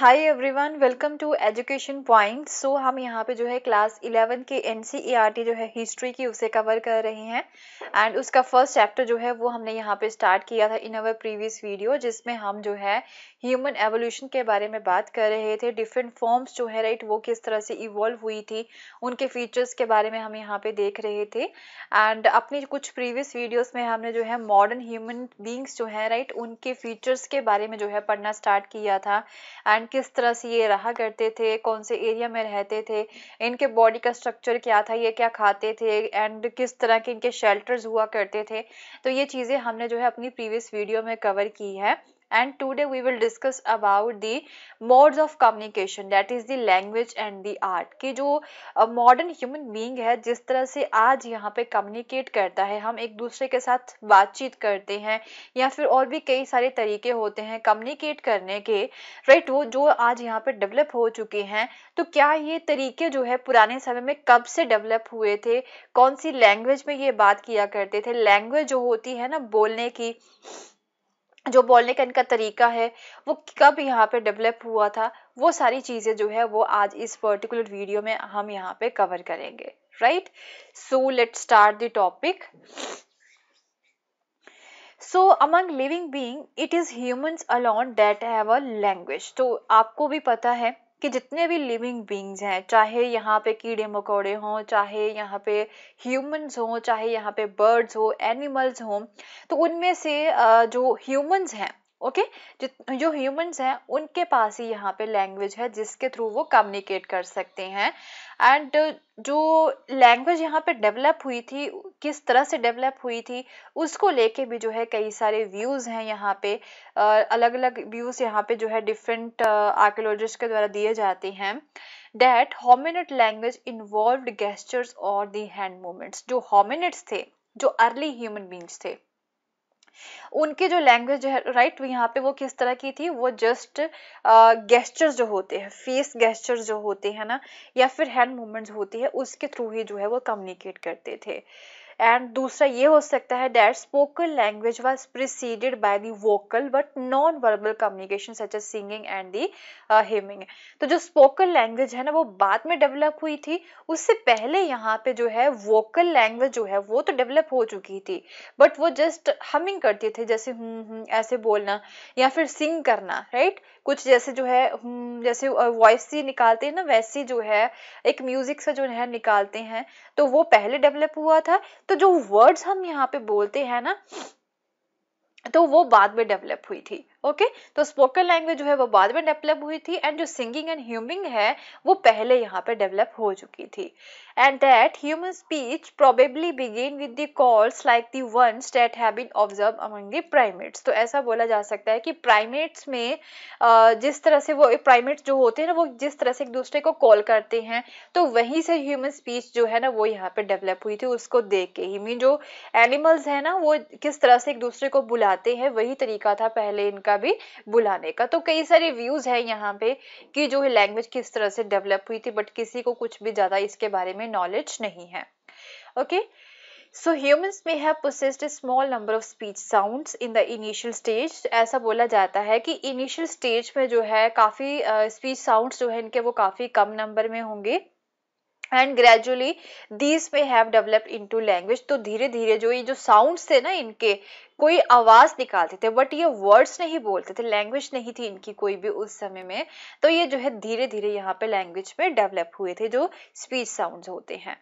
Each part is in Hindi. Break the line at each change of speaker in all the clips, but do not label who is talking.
Hi everyone welcome to Education Point so हम यहाँ पे जो है क्लास इलेवन के एन e जो है हिस्ट्री की उसे कवर कर रहे हैं एंड उसका फर्स्ट चैप्टर जो है वो हमने यहाँ पे स्टार्ट किया था इन अवर प्रीवियस वीडियो जिसमें हम जो है ह्यूमन एवोल्यूशन के बारे में बात कर रहे थे डिफरेंट फॉर्म्स जो है राइट वो किस तरह से इवॉल्व हुई थी उनके फीचर्स के बारे में हम यहाँ पे देख रहे थे एंड अपनी कुछ प्रीवियस वीडियोस में हमने जो है मॉडर्न ह्यूमन बींग्स जो है राइट उनके फीचर्स के बारे में जो है पढ़ना स्टार्ट किया था एंड किस तरह से ये रहा करते थे कौन से एरिया में रहते थे इनके बॉडी का स्ट्रक्चर क्या था ये क्या खाते थे एंड किस तरह के इनके शेल्टर्स हुआ करते थे तो ये चीज़ें हमने जो है अपनी प्रीवियस वीडियो में कवर की है and today we will discuss about the modes of communication that is the language and the art कि जो modern human being hai jis tarah se aaj yahan pe communicate karta hai hum ek dusre ke sath baat cheet karte hain ya fir aur bhi kai sare तरीके hote hain communicate karne ke right wo jo aaj yahan pe develop ho chuke hain to kya ye तरीके jo hai purane samay mein kab se develop hue the kaun si language mein ye baat kiya karte the language jo hoti hai na bolne ki जो बोलने का इनका तरीका है वो कब यहाँ पे डेवलप हुआ था वो सारी चीज़ें जो है वो आज इस पर्टिकुलर वीडियो में हम यहाँ पे कवर करेंगे right so let start the topic so among living being it is humans alone that have a language तो आपको भी पता है कि जितने भी लिविंग बींग्स हैं चाहे यहाँ पे कीड़े मकोड़े हों चाहे यहाँ पे ह्यूमंस हों चाहे यहाँ पे बर्ड्स हो एनिमल्स हों तो उनमें से जो ह्यूमंस हैं ओके okay? जो ह्यूमंस हैं उनके पास ही यहाँ पे लैंग्वेज है जिसके थ्रू वो कम्युनिकेट कर सकते हैं एंड जो लैंग्वेज यहाँ पे डेवलप हुई थी किस तरह से डेवलप हुई थी उसको लेके भी जो है कई सारे व्यूज़ हैं यहाँ पे अलग अलग व्यूज़ यहाँ पे जो है डिफरेंट आर्कोलॉजिस्ट के द्वारा दिए जाते हैं that hominid language involve gestures और दी हैंड मूवमेंट्स जो हॉमिनट्स थे जो अर्ली ह्यूमन बींग्स थे उनके जो लैंग्वेज है राइट तो यहाँ पे वो किस तरह की थी वो जस्ट गेस्टर्स जो होते हैं फेस गेस्टर्स जो होते हैं ना या फिर हैंड मूवमेंट्स होती है उसके थ्रू ही जो है वो कम्युनिकेट करते थे एंड दूसरा ये हो सकता है that spoken language was preceded by the vocal but non verbal communication such as singing and the humming तो जो स्पोकन लैंग्वेज है ना वो बाद में डेवलप हुई थी उससे पहले यहाँ पे जो है वोकल लैंग्वेज जो है वो तो डेवलप हो चुकी थी बट वो जस्ट हमिंग करते थे जैसे हम्म, हम्म ऐसे बोलना या फिर सिंग करना राइट कुछ जैसे जो है हम्म, जैसे वॉइस ही निकालते हैं ना वैसी जो है एक म्यूजिक से जो है निकालते हैं तो वो पहले डेवलप हुआ था तो जो वर्ड्स हम यहाँ पे बोलते हैं ना तो वो बाद में डेवलप हुई थी ओके okay? तो स्पोकन लैंग्वेज जो है वो बाद में डेवलप हुई थी एंड जो सिंगिंग एंड ह्यूमिंग है वो पहले यहाँ पे डेवलप हो चुकी थी and that human speech probably begin with the calls like the ones that have been observe among the primates तो ऐसा बोला जा सकता है कि प्राइमेट्स में जिस तरह से वो प्राइमेट्स जो होते हैं ना वो जिस तरह से एक दूसरे को कॉल करते हैं तो वहीं से ह्यूमन स्पीच जो है ना वो यहाँ पे डेवलप हुई थी उसको देख के ही मीन जो एनिमल्स है ना वो किस तरह से एक दूसरे को बुलाते हैं वही तरीका था पहले इनका का भी बुलाने का तो कई सारे व्यूज है यहाँ पे कि जो है लैंग्वेज किस तरह से डेवलप हुई थी बट किसी को कुछ भी ज्यादा इसके बारे में नॉलेज नहीं है okay okay? So humans may have possessed small number of speech sounds in the initial stage ऐसा बोला जाता है कि इनिशियल स्टेज में जो है काफ़ी स्पीच uh, साउंड्स जो है इनके वो काफ़ी कम नंबर में होंगे and gradually these may have developed into language तो धीरे धीरे जो ये जो साउंड्स थे ना इनके कोई आवाज़ निकालते थे बट ये वर्ड्स नहीं बोलते थे लैंग्वेज नहीं थी इनकी कोई भी उस समय में तो ये जो है धीरे धीरे यहाँ पे लैंग्वेज में डेवलप हुए थे जो स्पीच साउंड्स होते हैं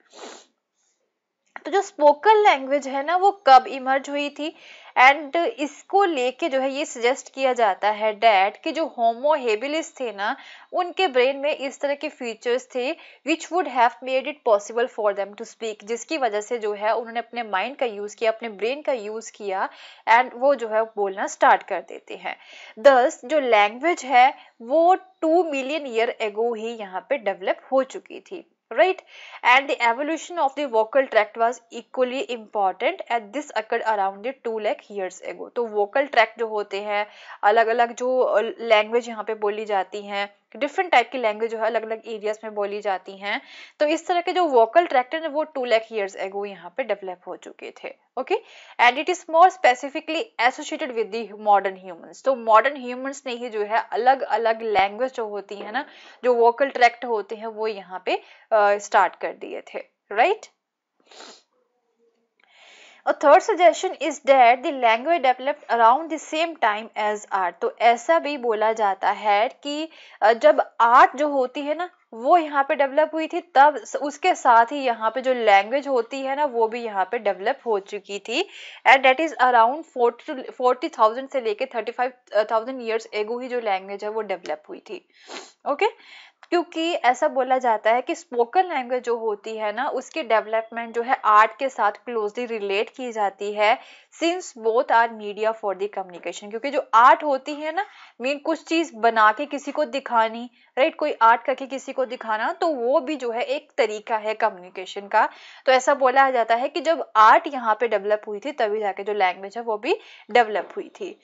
तो जो स्पोकन लैंग्वेज है ना वो कब इमर्ज हुई थी एंड इसको लेके जो है ये सजेस्ट किया जाता है डैट कि जो होमो हेबिलिस थे ना उनके ब्रेन में इस तरह के फीचर्स थे which would have made it possible for them to speak जिसकी वजह से जो है उन्होंने अपने माइंड का यूज़ किया अपने ब्रेन का यूज़ किया एंड वो जो है बोलना स्टार्ट कर देते हैं दस जो लैंग्वेज है वो टू मिलियन ईयर एगो ही यहाँ पे डेवलप हो चुकी थी right and the evolution of the vocal tract was equally important at this occurred around the 2 lakh years ago to vocal tract jo hote hain alag alag jo language yahan pe boli jati hain different type की लैंग्वेज जो है अलग अलग एरियाज में बोली जाती हैं तो इस तरह के जो वोकल ट्रैक्टर है वो टू लैक ईयर्स एगो यहाँ पे डेवलप हो चुके थे okay and it is more specifically associated with the modern humans तो मॉडर्न ह्यूमंस ने ही जो है अलग अलग लैंग्वेज जो होती है ना जो वोकल ट्रैक्ट होते हैं वो यहाँ पे स्टार्ट uh, कर दिए थे राइट right? और third suggestion is that the language developed around the same time as art तो ऐसा भी बोला जाता है कि जब आर्ट जो होती है ना वो यहाँ पे डेवलप हुई थी तब उसके साथ ही यहाँ पे जो लैंग्वेज होती है ना वो भी यहाँ पे डेवलप हो चुकी थी and that is around forty thousand से लेके thirty five thousand years ago ही जो लैंग्वेज है वो डेवलप हुई थी ओके okay? क्योंकि ऐसा बोला जाता है कि स्पोकन लैंग्वेज जो होती है ना उसकी डेवलपमेंट जो है आर्ट के साथ क्लोजली रिलेट की जाती है since both are media for the communication क्योंकि जो आर्ट होती है ना मीन कुछ चीज़ बना के किसी को दिखानी राइट कोई आर्ट करके किसी को दिखाना तो वो भी जो है एक तरीका है कम्युनिकेशन का तो ऐसा बोला जाता है कि जब आर्ट यहाँ पे डेवलप हुई थी तभी जाके जो लैंग्वेज है वो भी डेवलप हुई थी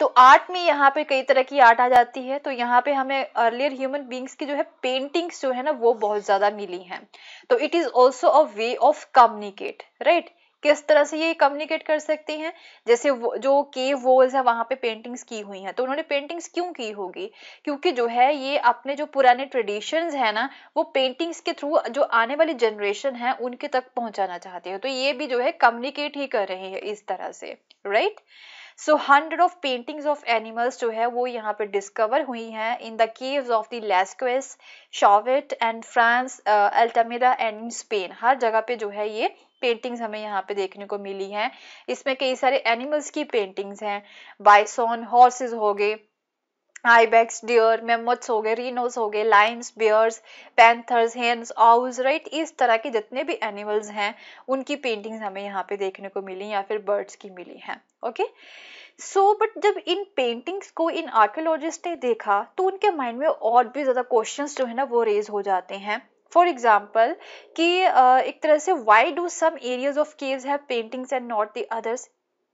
तो आर्ट में यहाँ पे कई तरह की आर्ट आ जाती है तो यहाँ पे हमें अर्लियर ह्यूमन बींग्स की जो है पेंटिंग्स जो है ना वो बहुत ज्यादा मिली हैं तो it is also a way of communicate right किस तरह से ये कम्युनिकेट कर सकते हैं जैसे वो, जो केव वॉल्स है वहाँ पे पेंटिंग्स की हुई हैं तो उन्होंने पेंटिंग्स क्यों की होगी क्योंकि जो है ये अपने जो पुराने ट्रेडिशंस है ना वो पेंटिंग्स के थ्रू जो आने वाली जनरेशन है उनके तक पहुंचाना चाहते हैं तो ये भी जो है कम्युनिकेट ही कर रहे हैं इस तरह से right right? So hundred of paintings of animals जो है वो यहाँ पे डिस्कवर हुई हैं in the caves of the Lascaux Chauvet and France Altamira and Spain हर जगह पे जो है ये पेंटिंग्स हमें यहाँ पे देखने को मिली हैं इसमें कई सारे एनिमल्स की पेंटिंग्स हैं बाइसोन हॉर्सेज हो गए आईबैक्स डियर मेमोथ्स हो गए रीनोस हो गए lions bears panthers hyenas owls right इस तरह के जितने भी एनिमल्स हैं उनकी पेंटिंग्स हमें यहाँ पे देखने को मिली या फिर बर्ड्स की मिली हैं ओके सो बट जब इन पेंटिंग्स को इन आर्कियोलॉजिस्ट ने देखा तो उनके माइंड में और भी ज़्यादा क्वेश्चंस जो है ना वो रेज हो जाते हैं फॉर एग्जाम्पल कि एक तरह से why do some areas of caves have paintings and not the others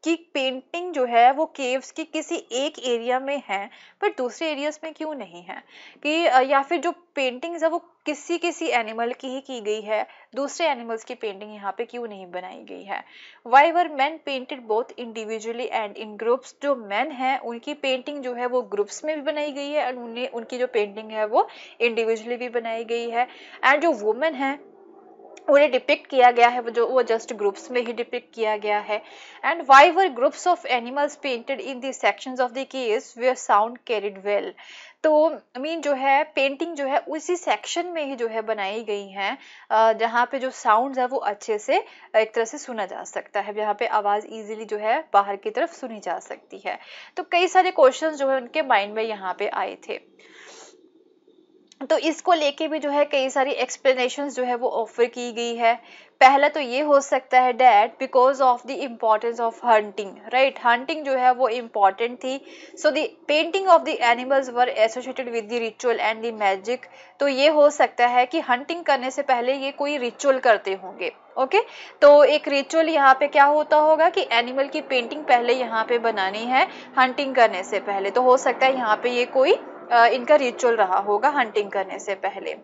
कि पेंटिंग जो है वो केव्स की किसी एक एरिया में है पर दूसरे एरियाज में क्यों नहीं है कि या फिर जो पेंटिंग्स है वो किसी किसी एनिमल की ही की गई है दूसरे एनिमल्स की पेंटिंग यहाँ पे क्यों नहीं बनाई गई है why were men painted both individually and in groups जो मैन हैं उनकी पेंटिंग जो है वो ग्रुप्स में भी बनाई गई है एंड उन्हें उनकी जो पेंटिंग है वो इंडिविजुअली भी बनाई गई है एंड जो वुमेन है उन्हें डिपिक्ट किया गया है जो वो जस्ट ग्रुप्स में ही डिपिक्ट किया गया है and why were groups of animals painted in the sections of the caves are sound carried well तो मीन जो है पेंटिंग जो है उसी सेक्शन में ही जो है बनाई गई हैं जहाँ पे जो साउंड है वो अच्छे से एक तरह से सुना जा सकता है जहाँ पे आवाज़ इजीली जो है बाहर की तरफ सुनी जा सकती है तो कई सारे क्वेश्चंस जो है उनके माइंड में यहाँ पे आए थे तो इसको लेके भी जो है कई सारी एक्सप्लेनेशन जो है वो ऑफर की गई है पहला तो ये हो सकता है that because of the importance of hunting right hunting जो है वो इम्पॉर्टेंट थी so the painting of the animals were associated with the ritual and the magic तो ये हो सकता है कि हंटिंग करने से पहले ये कोई रिचुअल करते होंगे ओके okay? तो एक रिचुअल यहाँ पे क्या होता होगा कि एनिमल की पेंटिंग पहले यहाँ पे बनानी है हंटिंग करने से पहले तो हो सकता है यहाँ पे ये कोई इनका रिचुअल रहा होगा हंटिंग करने से पहले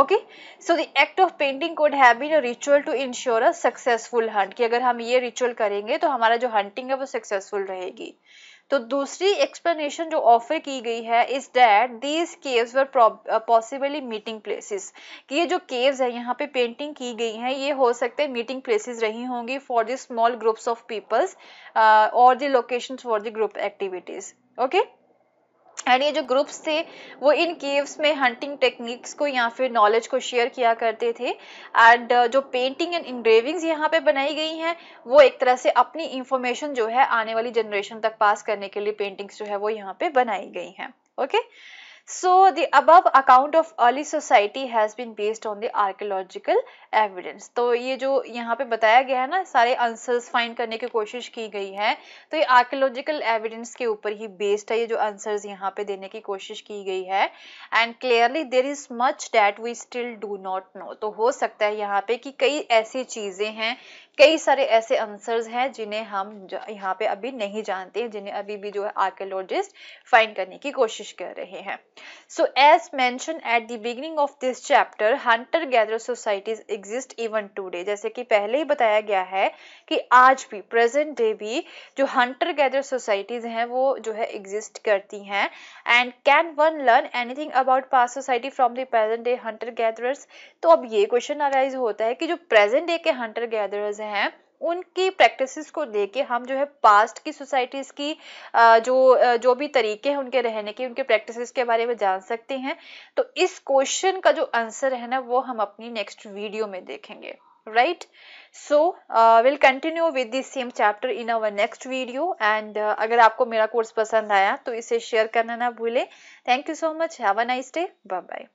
okay so the act of painting could have been a ritual to ensure a successful hunt कि अगर हम ये रिचुअल करेंगे तो हमारा जो हंटिंग है वो सक्सेसफुल रहेगी तो दूसरी एक्सप्लेनेशन जो ऑफर की गई है is that these caves were possibly meeting places कि ये जो केव्स है यहाँ पे पेंटिंग की गई है ये हो सकते हैं मीटिंग प्लेसेस रही होंगी for the small groups of peoples और the locations for the group activities okay and ये जो ग्रुप्स थे वो इन केव्स में हंटिंग टेक्निक्स को या फिर नॉलेज को शेयर किया करते थे एंड uh, जो पेंटिंग एंड इंग्रेविंग्स यहाँ पे बनाई गई हैं वो एक तरह से अपनी इंफॉर्मेशन जो है आने वाली जनरेशन तक पास करने के लिए पेंटिंग्स जो है वो यहाँ पे बनाई गई हैं okay okay? So the above account of early society has been based on the archaeological evidence. तो ये जो यहाँ पे बताया गया है ना सारे answers find करने की कोशिश की गई है तो ये archaeological evidence के ऊपर ही based है ये जो answers यहाँ पे देने की कोशिश की गई है and clearly there is much that we still do not know. तो हो सकता है यहाँ पे कि कई ऐसी चीज़ें हैं कई सारे ऐसे आंसर्स हैं जिन्हें हम यहाँ पे अभी नहीं जानते जिन्हें अभी भी जो है आर्कियोलॉजिस्ट फाइंड करने की कोशिश कर रहे हैं So as mentioned at the beginning of this chapter, hunter gatherer societies exist even today. जैसे कि पहले ही बताया गया है कि आज भी present day भी जो hunter gatherer societies हैं वो जो है exist करती हैं and can one learn anything about past society from the present day hunter gatherers? तो अब ये question arise होता है कि जो present day के hunter gatherers हैं उनकी प्रैक्टिसेस को देके हम जो है पास्ट की सोसाइटीज़ की जो जो भी तरीके हैं उनके रहने के उनके प्रैक्टिसेस के बारे में जान सकते हैं तो इस क्वेश्चन का जो आंसर है ना वो हम अपनी नेक्स्ट वीडियो में देखेंगे right so will continue with this same chapter in our next video and अगर आपको मेरा कोर्स पसंद आया तो इसे शेयर करना ना भूलें thank you so much have a nice day bye bye